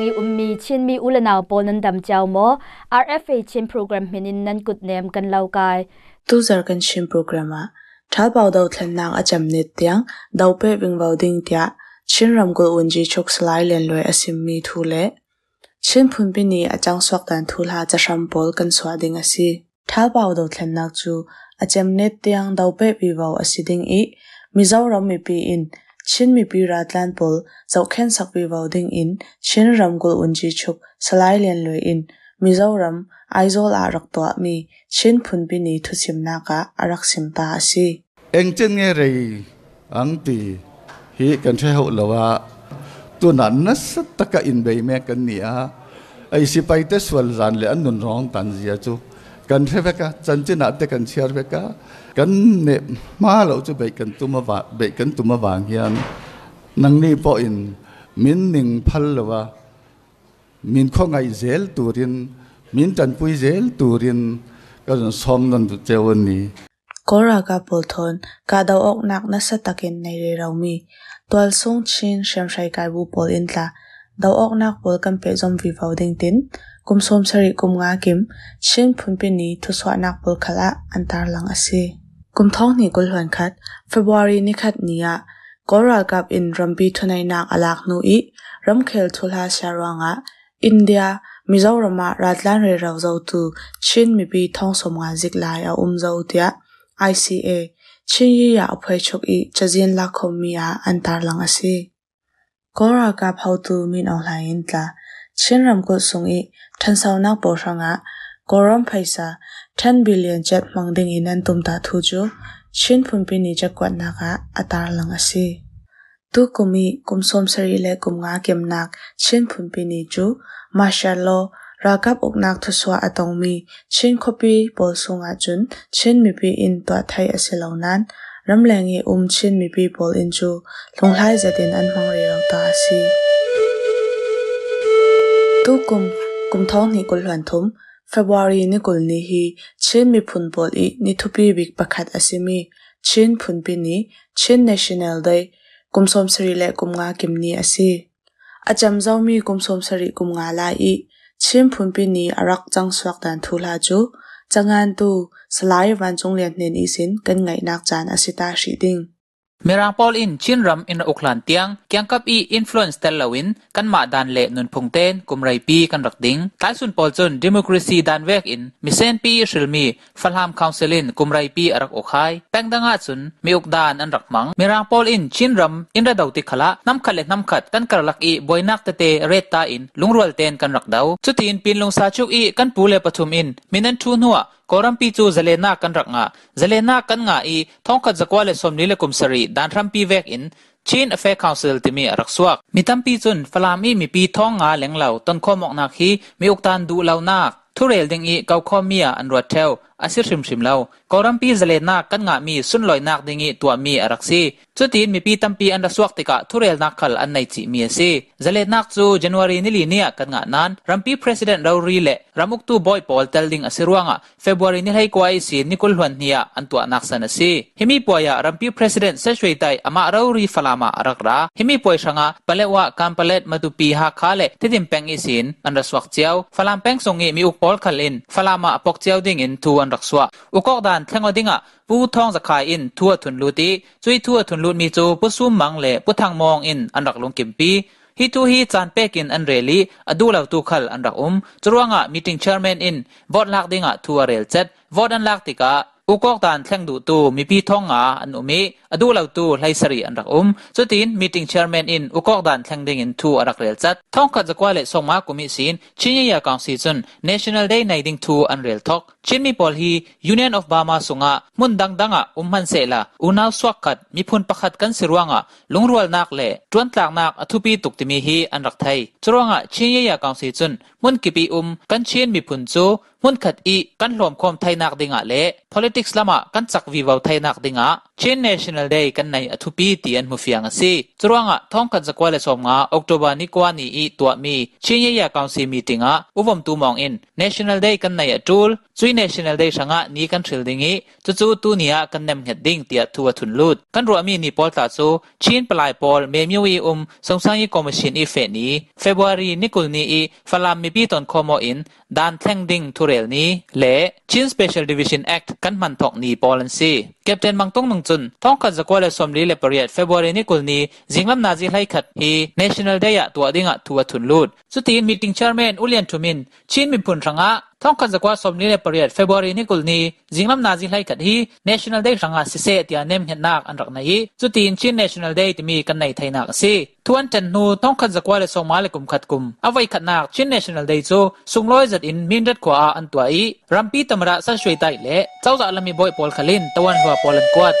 แรงอุ้มมีชินมีอุลนาวปนันดำเจ้าหมอ RFA ชินโปรแกรมเหนินนันกุดเนมกันเล่ากายตู้จักันชินโปรแกรมอะท้าบ่าวดาวเทนนางอาจำเนตียงดาวเป็วิ่งวาวดิงเตียชินรำกุลอุนจีชกสไลายเลนลอยอาศิมมีทุเล่ชินพุนปีนี้อาจารย์สวักดันทูลหาจะชมบอลกันสวัดิงอสิท้าบ่าวดาวเทนนางจูอาจำเนตียงดาวเป็วิ่งวาวอสิดิงอีมิจาวรำมีปีอิน chin mi pi ratlan pol zaukhen sakpi vauding in chin ramgul unji chuk salai lian lui in mizoram aizol arak to mi chin phun bi ni thu sim na ka arak sim ta si eng chen nge rei ang ti hi kan the ho lawa tu na nas taka in be me kan nia ai si pai te swal zan le an nun rong tan zia chu กันเทเวกะจันจินาเตกันเชียร์เวกะกันเนมาเราจะเบกันตุมาวาเบกันตุมาวางยันนังนี่ปออินมินหนึ่งพันละวะมินข้องไอเซลตูรินมินจันปุยเซลตูรินก็จนซ้อมนั่นเจวันนี้ Kora ka polthon ka daw ok nak na sa takin nei re raumi. Tual sung chin shem shai kai bu pol intla dau ok nak bol kam pe zom vi vau ding tin kum som sari kum nga kim shin phun pe ni thu swa khá bol khala antar lang ase kum thong ni gol hwan khat february ni khat nia koral gặp in rambi thunai nak alak nu i ram khel thula sharwanga india mizoram ma ratlan re raw zo tu chin mi bi thong som nga zik lai a um zo tia ica chin yi phê aphai chok i chajin lạc khom mi a antar lang ase ကောရာကဖောက်သူမင်းအောင်လှိုင်းတာချင်းရမ်ကိုဆုံဤထန်ဆောင်နောက်ပေါ်ဆောင်ကကောရမ်ဖိုင်စာ10 billion jet mang ding in an tum ta thu chu chin phun pi ni ja kwat na ka atar lang ase tu kumi kum som sari le kum nga kem nak chin phun pi ni chu martial law rakap ok nak thu swa atong mi chin khopi bol sunga chun chin mi pi in to thai ase lo nan รำแรงงอุมชินมีปีบอลอินจูลงไล่จะดินอันฟังเรียงตาสีตุกุมกุมท้องนี่กุลหันทุมเฟบรีนี่กุลนี่ฮีชินมีพุนบอลอีนี่ทุบีบิกประคัดอสิมีชินพุนปีนี้ชินเนชั่นแนลได้กุมสมสรีและกุมงากิมนี่อสิอาจารย์เจ้ามีกุมสมสรีกุมงาลาอีชินพุนปีนี้อรักจังสวักดันทุลาจูจังงานตูสลายวันจงเลียนเนนอีสินกันไงนักจานอสิตาชีดิงเมรังพอลอินชินรัมอินอุคลันเตียงเกี่ยงกับอีอินฟลูเอนซ์เตลลาวินกันมาดันเละนุนพงเตนกุมไรปีกันรักดิ้งท้ายสุดพอลจนดิโมครีซีดันเวกอินมิเซนปีเชลมีฟัลฮามคาวเซลินกุมไรปีอรักโอคายแปงดังอาสุนมีอุกดานอันรักมังเมรังพอลอินชินรัมอินระดับติขละน้ำขัดเละน้ำขัดกันกระลักอีบวยนักเตเตเรตตาอินลุงรัวเตนกันรักเดาสุดที่อินปีนลงซาชุกอีกันปูเลปฐุมอินมินันทูนหัว korampi chu zalena kan raknga zalena kan nga i thongkha zakwa le somni le kumsari dan rampi vek in chin afe council timi rakswak mitampi chun falami mi pi thong nga lenglau ton khomok na khi mi uktan du lau na thurel ding i kau khomia anrwa theu asir shim shim lo koram pi zale na kan nga mi sun loi nak dingi tua mi araksi chutin mi pi tam pi an rasuak tika thurel nak khal an nei chi mi ase zale nak chu january ni li nia kan nga nan rampi president rauri le ramuk tu boy paul telding asirwanga february ni hai kwai si nikul hwan nia an tua nak san ase himi poya rampi president sechwe tai ama rauri falama arakra himi poi sanga palewa kampalet matupi ha khale thidim peng isin an rasuak chiao falam peng songi mi upol khalin falama apok chiao ding in tuan อนรักสวะอุกอกดานแทงอดิงะผู้ท่องสกายอินทั่วทุนลูตีจุยทั่วทุนลูมีจูผู้ซุ่มมังเล่ผู้ทางมองอินอันรักลงกิมปีฮิตูฮีจานเปกินอันเรลีอดูเลาตูขัลอันรักอุมจรวงะมีติงเชอร์แมนอินวอดลักดิงะทัวเรลเจ็ดวอดอันลักติกะอุกอกตานแข่งดูตูมีพี่ท่องอาอันอุมิอดูเหล่าตูไลสรีอันรักอุมสุดทินมีติงเชร์แมนอินอุกอกตานแข่งดิงอินทูอารักเรียลจัดท่องกัดจะกวาเลส่งมากุมิสินชินยากางซีซันชั่นแนลเดย์ในดิงทูอันเรียลทอกชินมีพอลฮียูเนียนออฟบามาสุงะมุนดังดังอะอุมมันเซลาอุนาวสวักกัดมีพุนประคัดกันสิรวงอะลุงรัวนักเล่จวนตลากนักอทุปีตุกติมีฮีอันรักไทยจรวงอะชินยากางซีซันมุนกิปีอุมกันชิญมีพุนจู hun khat i kan lom khom thaina dinga le politics lama kan chak vi wau thaina dinga ชิน n a t น o n a l Day กันในอทุปีเตียนมุฟียงสีจรวงอท้องกันสกวาเลสองาออกตบานิกวานีอีตัวมีเชินยยากาวซีมีติงออุบมตูมองอิน National Day กันในอัทุลซุย National Day ชังอนี้กันชิลดิงอีจูจูตูนียกันเนมเฮดดิงเตียทัวทุนลุดกันรัวมีนีปอลตาซูชินปลายปอลเมมิวีอุมสงสังยีคอมชินอีเฟนีเฟบรรีนิกุลนีอีฟลามมีปีตอนคอมอินดานแทงดิงทุเรลนีและชน Special Division Act กันมันทอกนีปอลันซีแคปเตนมังต้องนงจุนท้องขัดจะกวาดสมรีเลปเรียดเฟบรุนี่กุลนี้จิงลำนาจิไลขัดฮีเ n a t i o n ลเดียตัวดิ่งะทัวทุนลูดสุดที่มีติงเชอร์แมนอุเลียนทูมินชินมิพุนรังะท้องขัดจะกวาดสมรีเลปเรียดเฟบรุนี่กุลนี้จิงลำนาจิไลขัดฮีเ n a t i o n ลเดียรังะสิเสียที่เนมเห็นนักอันรักนายสุดที่ชินเ n a t i o n ลเดียที่มีกันในไทยนักสิทวนจันนูท้องขัดจะกวาดสมาเลกุมขัดกุมเอาไว้ขัดนักชินเ n a t i o n ลเดียโซสุงลอยจัดอินมินรัดกว่าอันตัวอีรัมปีตมระ่งช่วยไต่เละเจ้าจะอละมีบอยปอลคลินตะวันหัวปอลันกวาด